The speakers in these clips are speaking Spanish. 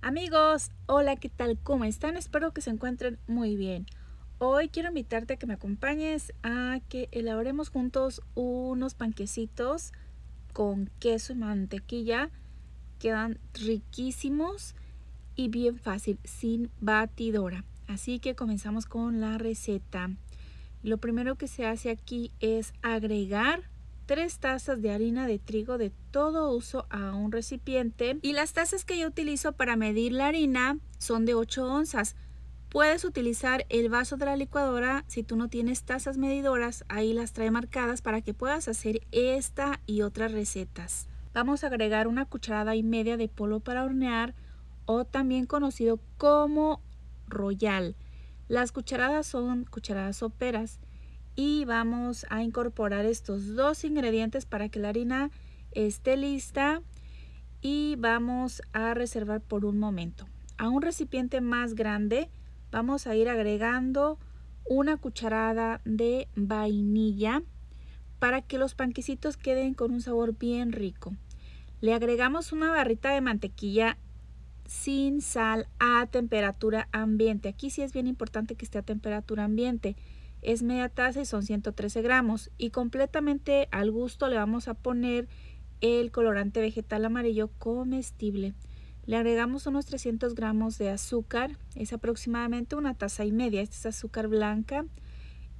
Amigos, hola, ¿qué tal? ¿Cómo están? Espero que se encuentren muy bien. Hoy quiero invitarte a que me acompañes a que elaboremos juntos unos panquecitos con queso y mantequilla. Quedan riquísimos y bien fácil, sin batidora. Así que comenzamos con la receta. Lo primero que se hace aquí es agregar tres tazas de harina de trigo de todo uso a un recipiente. Y las tazas que yo utilizo para medir la harina son de 8 onzas. Puedes utilizar el vaso de la licuadora si tú no tienes tazas medidoras, ahí las trae marcadas para que puedas hacer esta y otras recetas. Vamos a agregar una cucharada y media de polvo para hornear o también conocido como royal. Las cucharadas son cucharadas soperas y vamos a incorporar estos dos ingredientes para que la harina esté lista y vamos a reservar por un momento. A un recipiente más grande vamos a ir agregando una cucharada de vainilla para que los panquecitos queden con un sabor bien rico. Le agregamos una barrita de mantequilla sin sal a temperatura ambiente. Aquí sí es bien importante que esté a temperatura ambiente es media taza y son 113 gramos. Y completamente al gusto le vamos a poner el colorante vegetal amarillo comestible. Le agregamos unos 300 gramos de azúcar, es aproximadamente una taza y media, este es azúcar blanca.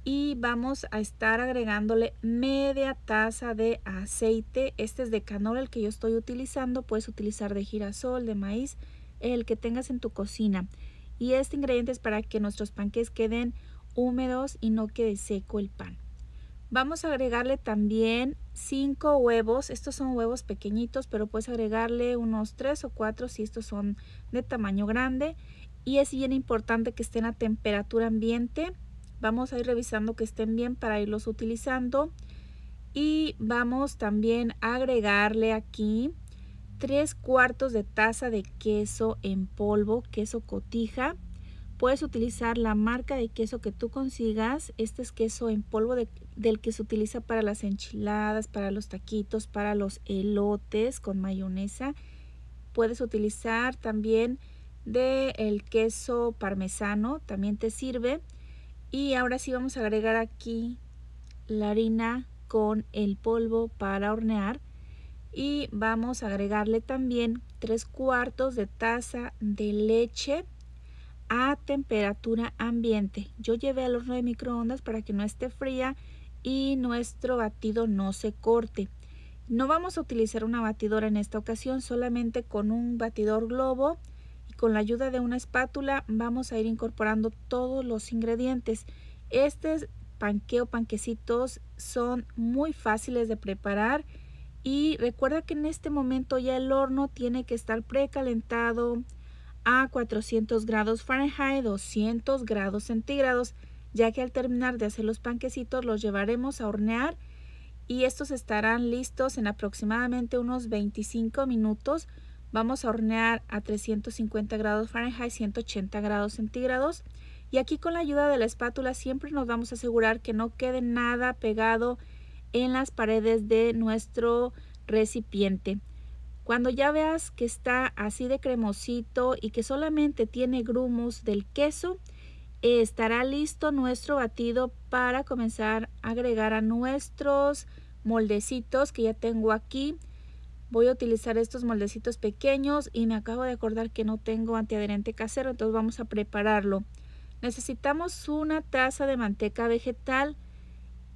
Y vamos a estar agregándole media taza de aceite, este es de canola el que yo estoy utilizando, puedes utilizar de girasol, de maíz, el que tengas en tu cocina. Y este ingrediente es para que nuestros panques queden húmedos y no quede seco el pan. Vamos a agregarle también 5 huevos. Estos son huevos pequeñitos, pero puedes agregarle unos 3 o 4 si estos son de tamaño grande. Y es bien importante que estén a temperatura ambiente. Vamos a ir revisando que estén bien para irlos utilizando. Y vamos también a agregarle aquí 3 cuartos de taza de queso en polvo, queso cotija. Puedes utilizar la marca de queso que tú consigas. Este es queso en polvo del que se utiliza para las enchiladas, para los taquitos, para los elotes con mayonesa. Puedes utilizar también del el queso parmesano, también te sirve. Y ahora sí vamos a agregar aquí la harina con el polvo para hornear y vamos a agregarle también 3 cuartos de taza de leche a temperatura ambiente. Yo llevé al horno de microondas para que no esté fría y nuestro batido no se corte. No vamos a utilizar una batidora en esta ocasión, solamente con un batidor globo y con la ayuda de una espátula vamos a ir incorporando todos los ingredientes. Estos panqueo panquecitos son muy fáciles de preparar y recuerda que en este momento ya el horno tiene que estar precalentado, a 400 grados Fahrenheit, 200 grados centígrados, ya que al terminar de hacer los panquecitos los llevaremos a hornear y estos estarán listos en aproximadamente unos 25 minutos. Vamos a hornear a 350 grados Fahrenheit, 180 grados centígrados. Y aquí con la ayuda de la espátula siempre nos vamos a asegurar que no quede nada pegado en las paredes de nuestro recipiente. Cuando ya veas que está así de cremosito y que solamente tiene grumos del queso, estará listo nuestro batido para comenzar a agregar a nuestros moldecitos que ya tengo aquí. Voy a utilizar estos moldecitos pequeños y me acabo de acordar que no tengo antiadherente casero, entonces vamos a prepararlo. Necesitamos una taza de manteca vegetal,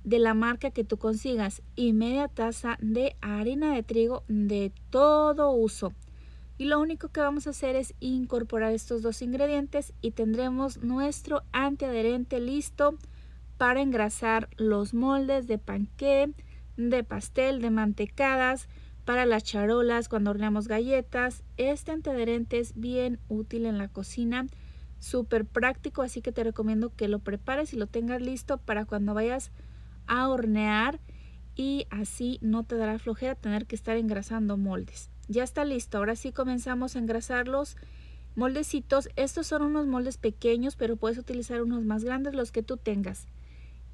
de la marca que tú consigas y media taza de harina de trigo de todo uso. Y lo único que vamos a hacer es incorporar estos dos ingredientes y tendremos nuestro antiadherente listo para engrasar los moldes de panqué, de pastel, de mantecadas, para las charolas cuando horneamos galletas. Este antiadherente es bien útil en la cocina, súper práctico, así que te recomiendo que lo prepares y lo tengas listo para cuando vayas a hornear y así no te dará flojera tener que estar engrasando moldes. Ya está listo, ahora sí comenzamos a engrasar los moldecitos. Estos son unos moldes pequeños, pero puedes utilizar unos más grandes, los que tú tengas.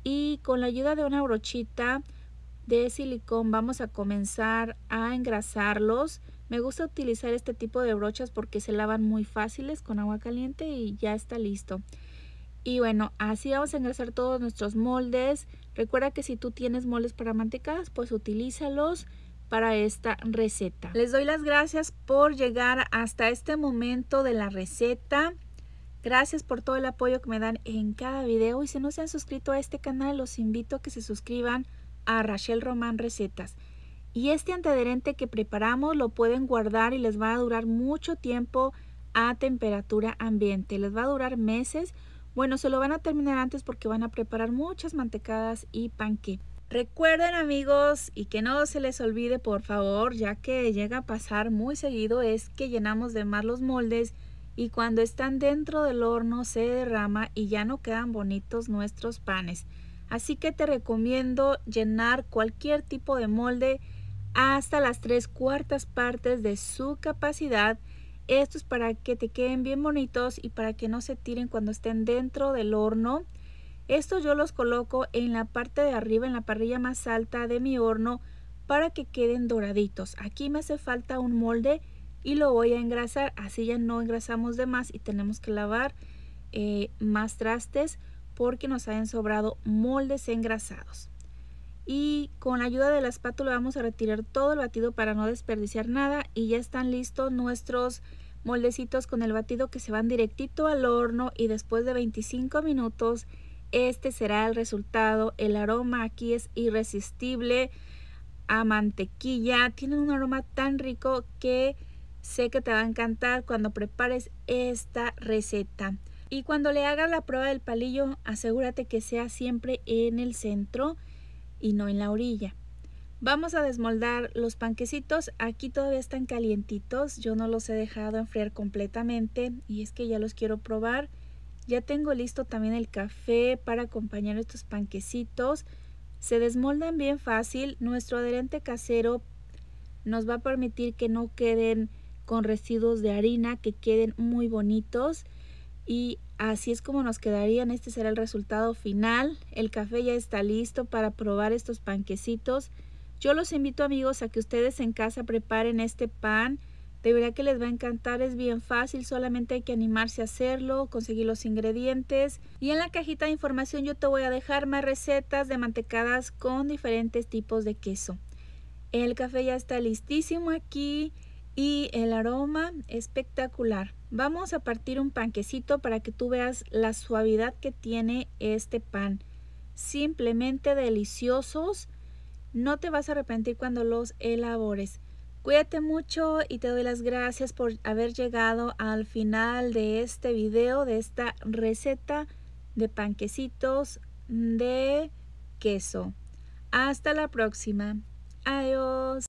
Y con la ayuda de una brochita de silicón vamos a comenzar a engrasarlos. Me gusta utilizar este tipo de brochas porque se lavan muy fáciles con agua caliente y ya está listo. Y bueno, así vamos a engrasar todos nuestros moldes. Recuerda que si tú tienes moldes para mantecadas, pues utilízalos para esta receta. Les doy las gracias por llegar hasta este momento de la receta. Gracias por todo el apoyo que me dan en cada video y si no se han suscrito a este canal los invito a que se suscriban a Rachel Román Recetas. Y este antiadherente que preparamos lo pueden guardar y les va a durar mucho tiempo a temperatura ambiente. Les va a durar meses bueno, se lo van a terminar antes porque van a preparar muchas mantecadas y panque. Recuerden amigos y que no se les olvide por favor, ya que llega a pasar muy seguido es que llenamos de más los moldes y cuando están dentro del horno se derrama y ya no quedan bonitos nuestros panes. Así que te recomiendo llenar cualquier tipo de molde hasta las tres cuartas partes de su capacidad esto es para que te queden bien bonitos y para que no se tiren cuando estén dentro del horno. Estos yo los coloco en la parte de arriba, en la parrilla más alta de mi horno para que queden doraditos. Aquí me hace falta un molde y lo voy a engrasar. Así ya no engrasamos de más y tenemos que lavar eh, más trastes porque nos hayan sobrado moldes engrasados y con ayuda de la espátula vamos a retirar todo el batido para no desperdiciar nada y ya están listos nuestros moldecitos con el batido que se van directito al horno y después de 25 minutos este será el resultado. El aroma aquí es irresistible a mantequilla. tiene un aroma tan rico que sé que te va a encantar cuando prepares esta receta. Y cuando le hagas la prueba del palillo, asegúrate que sea siempre en el centro y no en la orilla. Vamos a desmoldar los panquecitos. Aquí todavía están calientitos. Yo no los he dejado enfriar completamente y es que ya los quiero probar. Ya tengo listo también el café para acompañar estos panquecitos. Se desmoldan bien fácil. Nuestro adherente casero nos va a permitir que no queden con residuos de harina, que queden muy bonitos. Y Así es como nos quedarían, este será el resultado final. El café ya está listo para probar estos panquecitos. Yo los invito amigos a que ustedes en casa preparen este pan. De verdad que les va a encantar, es bien fácil, solamente hay que animarse a hacerlo, conseguir los ingredientes. Y en la cajita de información yo te voy a dejar más recetas de mantecadas con diferentes tipos de queso. El café ya está listísimo aquí y el aroma espectacular. Vamos a partir un panquecito para que tú veas la suavidad que tiene este pan. Simplemente deliciosos. No te vas a arrepentir cuando los elabores. Cuídate mucho y te doy las gracias por haber llegado al final de este video, de esta receta de panquecitos de queso. Hasta la próxima. Adiós.